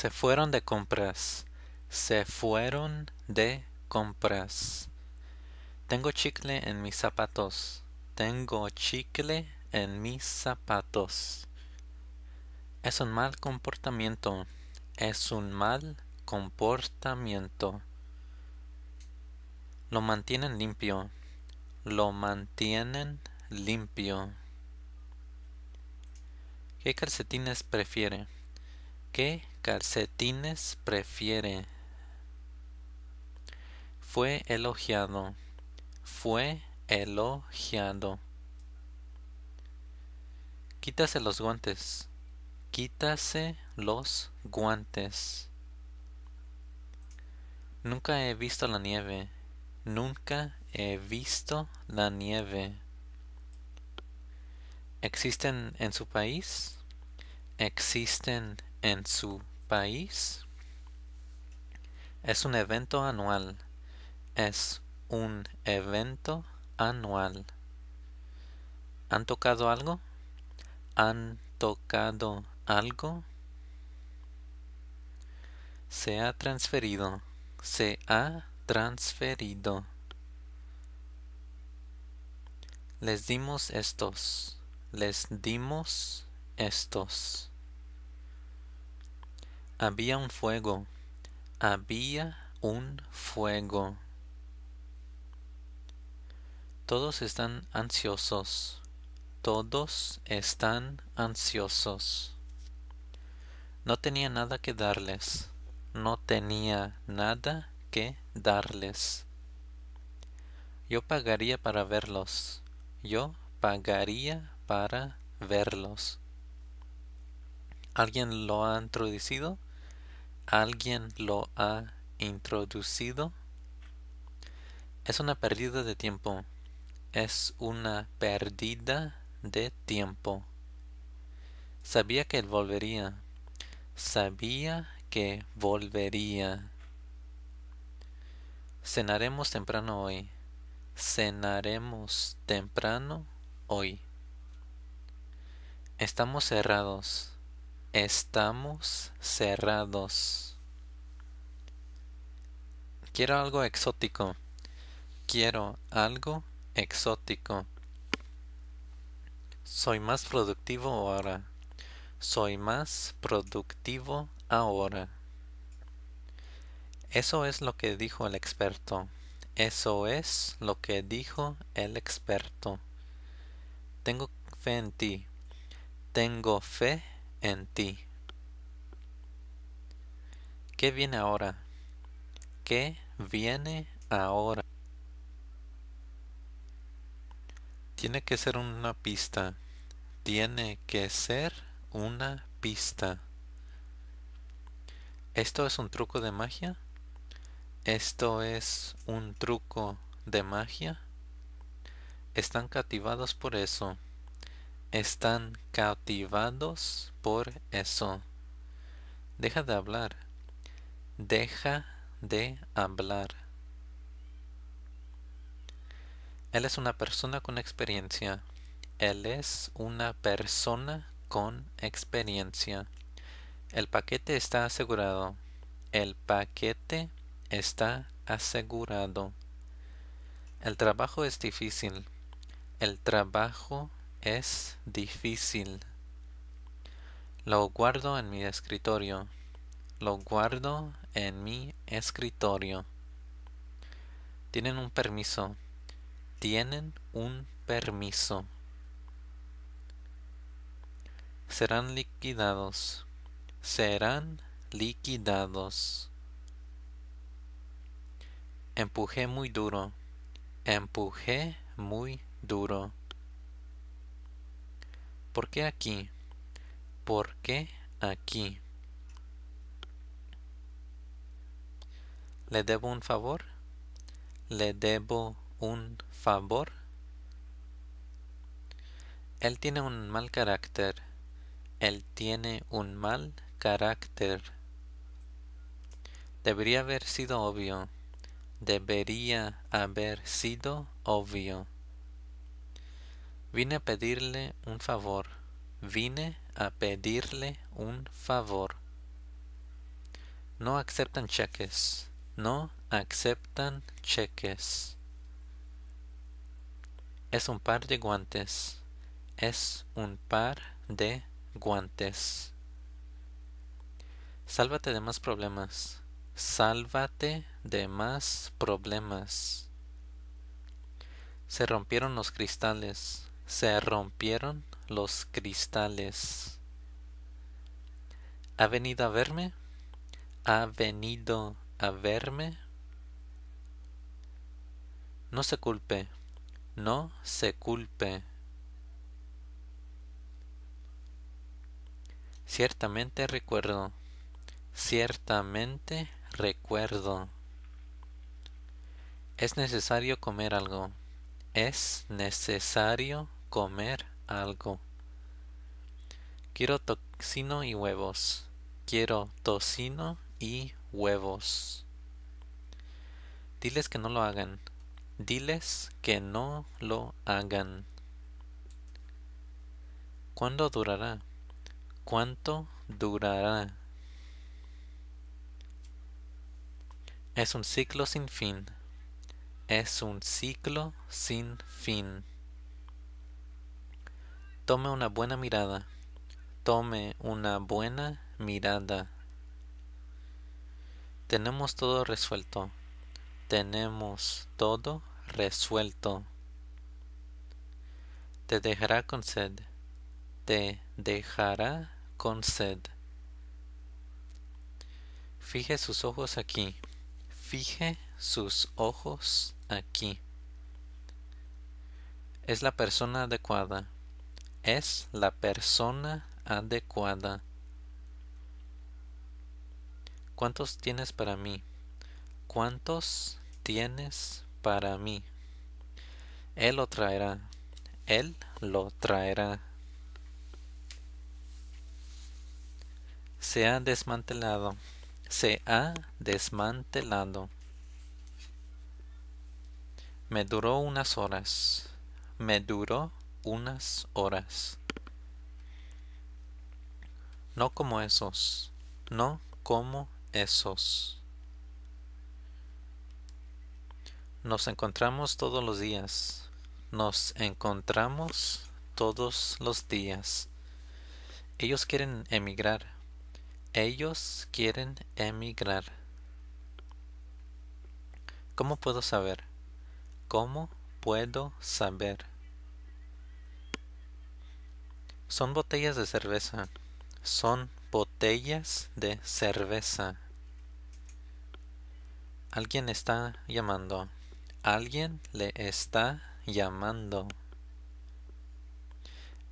Se fueron de compras. Se fueron de compras. Tengo chicle en mis zapatos. Tengo chicle en mis zapatos. Es un mal comportamiento. Es un mal comportamiento. Lo mantienen limpio. Lo mantienen limpio. ¿Qué calcetines prefiere? ¿Qué calcetines prefiere. Fue elogiado. Fue elogiado. Quítase los guantes. Quítase los guantes. Nunca he visto la nieve. Nunca he visto la nieve. ¿Existen en su país? Existen en su país es un evento anual. Es un evento anual. ¿Han tocado algo? ¿Han tocado algo? Se ha transferido. Se ha transferido. Les dimos estos. Les dimos estos. Había un fuego. Había un fuego. Todos están ansiosos. Todos están ansiosos. No tenía nada que darles. No tenía nada que darles. Yo pagaría para verlos. Yo pagaría para verlos. ¿Alguien lo ha introducido? ¿Alguien lo ha introducido? Es una pérdida de tiempo. Es una pérdida de tiempo. Sabía que él volvería. Sabía que volvería. Cenaremos temprano hoy. Cenaremos temprano hoy. Estamos cerrados. Estamos cerrados. Quiero algo exótico. Quiero algo exótico. Soy más productivo ahora. Soy más productivo ahora. Eso es lo que dijo el experto. Eso es lo que dijo el experto. Tengo fe en ti. Tengo fe en en ti. ¿Qué viene ahora? ¿Qué viene ahora? Tiene que ser una pista. Tiene que ser una pista. ¿Esto es un truco de magia? ¿Esto es un truco de magia? Están cativados por eso están cautivados por eso. Deja de hablar. Deja de hablar. Él es una persona con experiencia. Él es una persona con experiencia. El paquete está asegurado. El paquete está asegurado. El trabajo es difícil. El trabajo es difícil. Lo guardo en mi escritorio. Lo guardo en mi escritorio. Tienen un permiso. Tienen un permiso. Serán liquidados. Serán liquidados. Empujé muy duro. Empujé muy duro. ¿Por qué aquí? ¿Por qué aquí? ¿Le debo un favor? ¿Le debo un favor? Él tiene un mal carácter. Él tiene un mal carácter. Debería haber sido obvio. Debería haber sido obvio. Vine a pedirle un favor. Vine a pedirle un favor. No aceptan cheques. No aceptan cheques. Es un par de guantes. Es un par de guantes. Sálvate de más problemas. Sálvate de más problemas. Se rompieron los cristales se rompieron los cristales. ¿Ha venido a verme? ¿Ha venido a verme? No se culpe, no se culpe. Ciertamente recuerdo, ciertamente recuerdo. Es necesario comer algo. Es necesario comer algo. Quiero tocino y huevos. Quiero tocino y huevos. Diles que no lo hagan. Diles que no lo hagan. ¿Cuándo durará? ¿Cuánto durará? Es un ciclo sin fin. Es un ciclo sin fin. Tome una buena mirada. Tome una buena mirada. Tenemos todo resuelto. Tenemos todo resuelto. Te dejará con sed. Te dejará con sed. Fije sus ojos aquí. Fije sus ojos aquí. Es la persona adecuada es la persona adecuada. ¿Cuántos tienes para mí? ¿Cuántos tienes para mí? Él lo traerá. Él lo traerá. Se ha desmantelado. Se ha desmantelado. Me duró unas horas. Me duró unas horas. No como esos, no como esos. Nos encontramos todos los días. Nos encontramos todos los días. Ellos quieren emigrar. Ellos quieren emigrar. ¿Cómo puedo saber? ¿Cómo puedo saber? Son botellas de cerveza. Son botellas de cerveza. Alguien está llamando. Alguien le está llamando.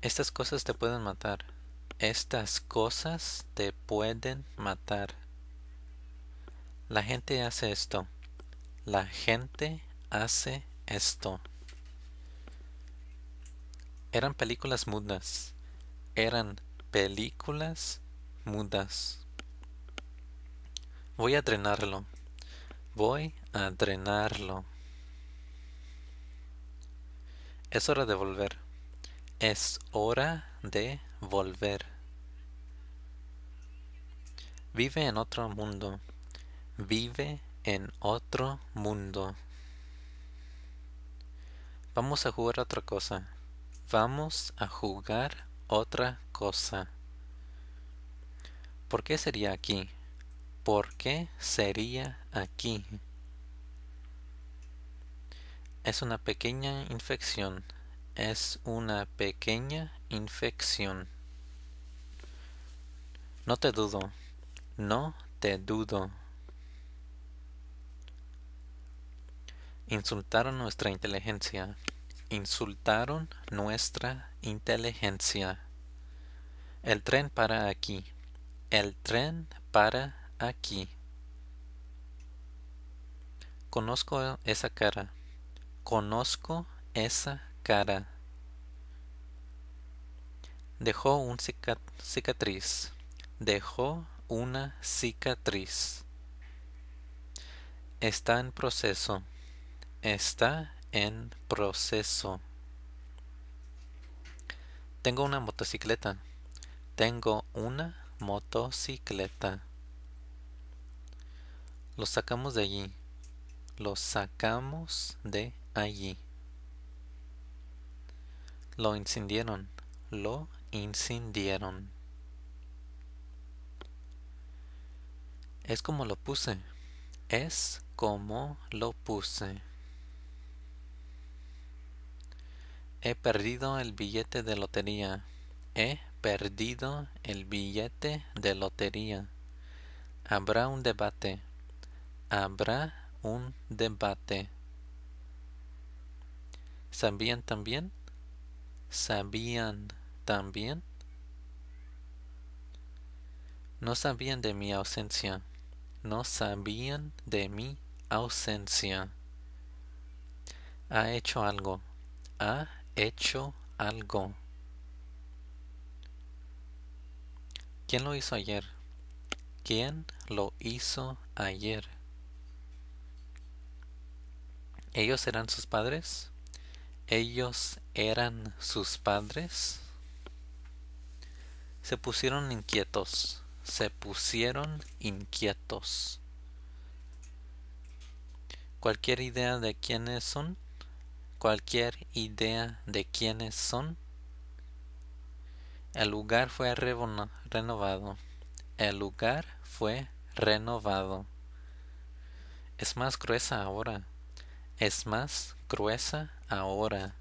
Estas cosas te pueden matar. Estas cosas te pueden matar. La gente hace esto. La gente hace esto. Eran películas mudas eran películas mudas. Voy a drenarlo. Voy a drenarlo. Es hora de volver. Es hora de volver. Vive en otro mundo. Vive en otro mundo. Vamos a jugar otra cosa. Vamos a jugar otra cosa. ¿Por qué sería aquí? ¿Por qué sería aquí? Es una pequeña infección. Es una pequeña infección. No te dudo. No te dudo. Insultaron nuestra inteligencia. Insultaron nuestra inteligencia. El tren para aquí. El tren para aquí. Conozco esa cara. Conozco esa cara. Dejó un cicatriz. Dejó una cicatriz. Está en proceso. Está en proceso. Tengo una motocicleta. Tengo una motocicleta. Lo sacamos de allí. Lo sacamos de allí. Lo incendieron. Lo incendieron. Es como lo puse. Es como lo puse. He perdido el billete de lotería. He perdido el billete de lotería. Habrá un debate. Habrá un debate. ¿Sabían también? ¿Sabían también? No sabían de mi ausencia. No sabían de mi ausencia. Ha hecho algo. Ha hecho algo. ¿Quién lo hizo ayer? ¿Quién lo hizo ayer? ¿Ellos eran sus padres? ¿Ellos eran sus padres? Se pusieron inquietos. Se pusieron inquietos. Cualquier idea de quiénes son cualquier idea de quiénes son. El lugar fue renovado. El lugar fue renovado. Es más gruesa ahora. Es más gruesa ahora.